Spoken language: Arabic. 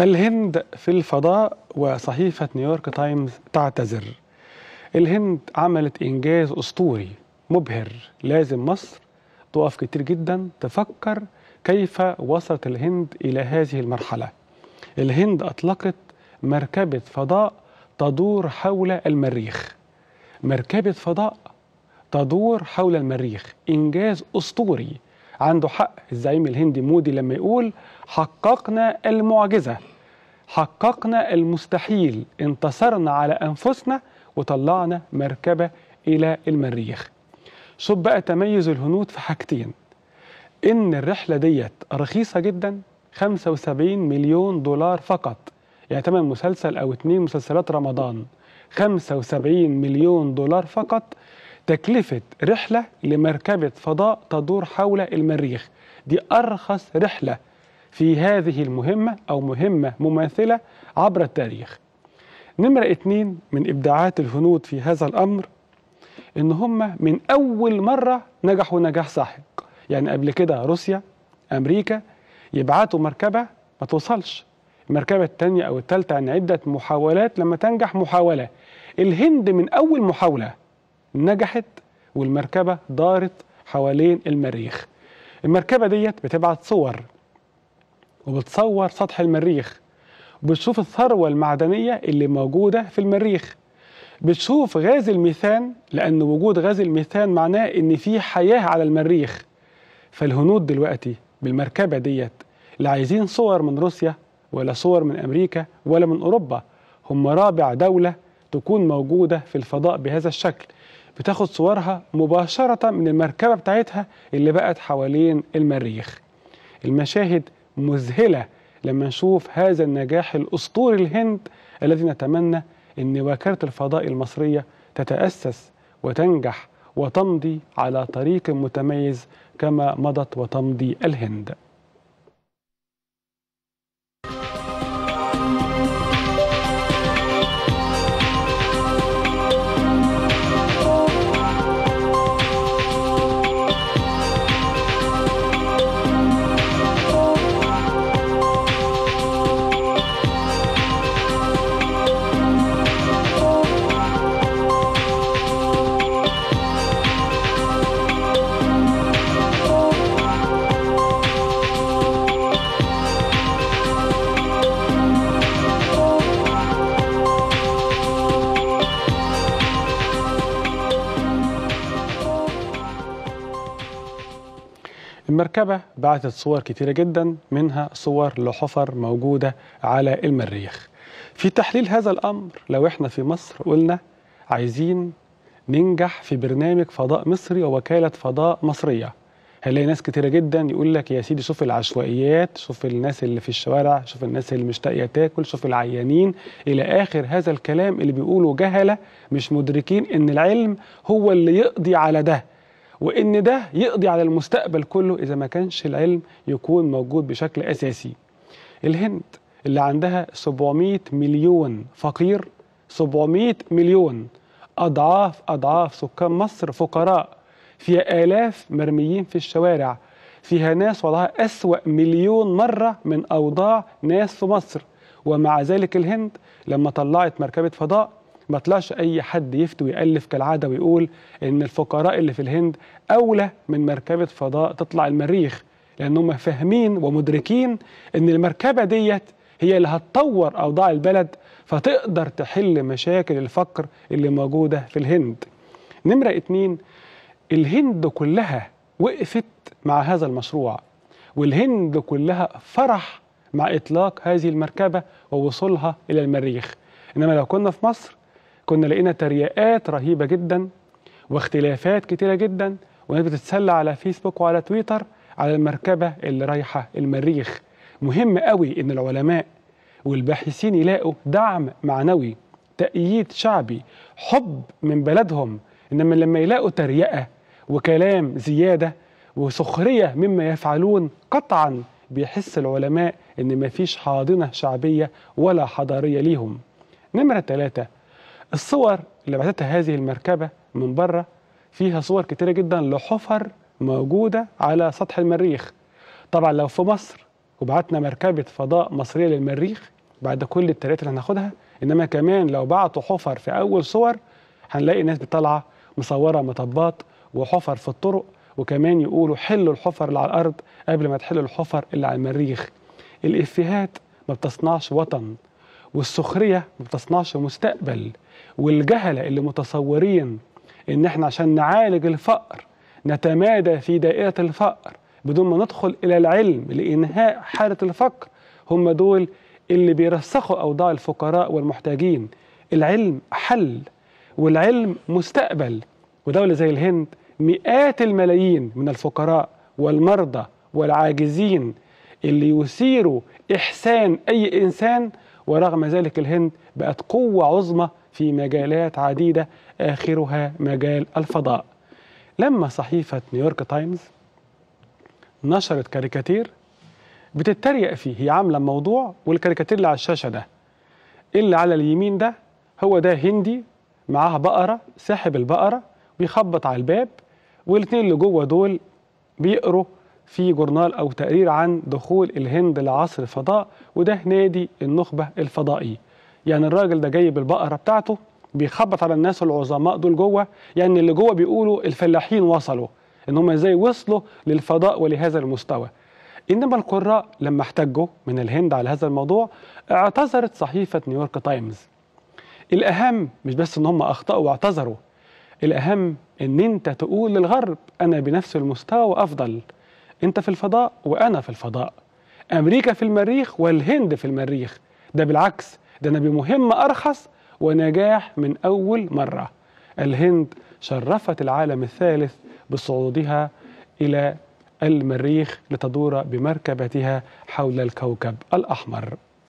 الهند في الفضاء وصحيفة نيويورك تايمز تعتذر الهند عملت إنجاز أسطوري مبهر لازم مصر تقف كتير جدا تفكر كيف وصلت الهند إلى هذه المرحلة الهند أطلقت مركبة فضاء تدور حول المريخ مركبة فضاء تدور حول المريخ إنجاز أسطوري عنده حق الزعيم الهندي مودي لما يقول حققنا المعجزة حققنا المستحيل انتصرنا على أنفسنا وطلعنا مركبة إلى المريخ شوف بقى تميز الهنود في حاجتين إن الرحلة ديت رخيصة جدا 75 مليون دولار فقط يعني تمن مسلسل أو اتنين مسلسلات رمضان 75 مليون دولار فقط تكلفة رحلة لمركبة فضاء تدور حول المريخ دي أرخص رحلة في هذه المهمة أو مهمة مماثلة عبر التاريخ نمرة اتنين من إبداعات الهنود في هذا الأمر إن هم من أول مرة نجحوا نجاح ساحق يعني قبل كده روسيا أمريكا يبعتوا مركبة ما توصلش المركبة التانية أو التالتة عن عدة محاولات لما تنجح محاولة الهند من أول محاولة نجحت والمركبة دارت حوالين المريخ المركبة ديت بتبعت صور وبتصور سطح المريخ بتشوف الثروة المعدنية اللي موجودة في المريخ بتشوف غاز الميثان لأن وجود غاز الميثان معناه إن في حياة على المريخ فالهنود دلوقتي بالمركبة ديت لا عايزين صور من روسيا ولا صور من أمريكا ولا من أوروبا هم رابع دولة تكون موجودة في الفضاء بهذا الشكل بتاخد صورها مباشرة من المركبة بتاعتها اللي بقت حوالين المريخ المشاهد مذهله لما نشوف هذا النجاح الاسطوري الهند الذي نتمنى ان وكاله الفضاء المصريه تتاسس وتنجح وتمضي على طريق متميز كما مضت وتمضي الهند المركبة بعثت صور كثيرة جدا منها صور لحفر موجودة على المريخ في تحليل هذا الأمر لو احنا في مصر قلنا عايزين ننجح في برنامج فضاء مصري ووكالة فضاء مصرية هنلاقي ناس كتيرة جدا يقول لك يا سيدي شوف العشوائيات شوف الناس اللي في الشوارع شوف الناس اللي مش لاقيه تاكل شوف العيانين إلى آخر هذا الكلام اللي بيقولوا جهلة مش مدركين إن العلم هو اللي يقضي على ده وان ده يقضي على المستقبل كله اذا ما كانش العلم يكون موجود بشكل اساسي الهند اللي عندها 700 مليون فقير 700 مليون اضعاف اضعاف سكان مصر فقراء فيها الاف مرميين في الشوارع فيها ناس وضعها اسوا مليون مره من اوضاع ناس في مصر ومع ذلك الهند لما طلعت مركبه فضاء ما طلعش اي حد يفتي ويالف كالعاده ويقول ان الفقراء اللي في الهند اولى من مركبه فضاء تطلع المريخ لان هم فاهمين ومدركين ان المركبه ديت هي اللي هتطور اوضاع البلد فتقدر تحل مشاكل الفقر اللي موجوده في الهند. نمره اتنين الهند كلها وقفت مع هذا المشروع والهند كلها فرح مع اطلاق هذه المركبه ووصولها الى المريخ. انما لو كنا في مصر كنا لقينا تريقات رهيبه جدا واختلافات كتيره جدا والناس بتتسلى على فيسبوك وعلى تويتر على المركبه اللي رايحه المريخ مهم قوي ان العلماء والباحثين يلاقوا دعم معنوي تأييد شعبي حب من بلدهم إنما لما يلاقوا تريقة وكلام زيادة وسخرية مما يفعلون قطعا بيحس العلماء إن مفيش حاضنة شعبية ولا حضارية ليهم نمرة ثلاثة الصور اللي بعتتها هذه المركبة من بره فيها صور كتيرة جدا لحفر موجودة على سطح المريخ طبعا لو في مصر وبعتنا مركبة فضاء مصرية للمريخ بعد كل التريات اللي هناخدها انما كمان لو بعتوا حفر في اول صور هنلاقي ناس طالعه مصوره مطبات وحفر في الطرق وكمان يقولوا حلوا الحفر اللي على الارض قبل ما تحلوا الحفر اللي على المريخ الافيهات ما بتصنعش وطن والسخريه ما بتصنعش مستقبل والجهله اللي متصورين ان احنا عشان نعالج الفقر نتمادى في دائره الفقر بدون ما ندخل الى العلم لانهاء حاله الفقر هم دول اللي بيرسخوا اوضاع الفقراء والمحتاجين العلم حل والعلم مستقبل ودوله زي الهند مئات الملايين من الفقراء والمرضى والعاجزين اللي يثيروا إحسان أي إنسان ورغم ذلك الهند بقت قوة عظمى في مجالات عديدة آخرها مجال الفضاء لما صحيفة نيويورك تايمز نشرت كاريكاتير بتتريق فيه هي عاملة موضوع والكاريكاتير اللي على الشاشة ده اللي على اليمين ده هو ده هندي معاه بقرة ساحب البقرة بيخبط على الباب والاتنين اللي جوه دول بيقروا في جورنال أو تقرير عن دخول الهند لعصر الفضاء وده نادي النخبة الفضائي يعني الراجل ده جايب البقرة بتاعته بيخبط على الناس العظماء دول جوه يعني اللي جوه بيقولوا الفلاحين وصلوا ان هم ازاي وصلوا للفضاء ولهذا المستوى انما القراء لما احتجوا من الهند على هذا الموضوع اعتذرت صحيفه نيويورك تايمز الاهم مش بس ان هم اخطاوا واعتذروا الاهم ان انت تقول للغرب انا بنفس المستوى وافضل انت في الفضاء وانا في الفضاء امريكا في المريخ والهند في المريخ ده بالعكس ده انا بمهمه ارخص ونجاح من اول مره الهند شرفت العالم الثالث بصعودها الى المريخ لتدور بمركبتها حول الكوكب الاحمر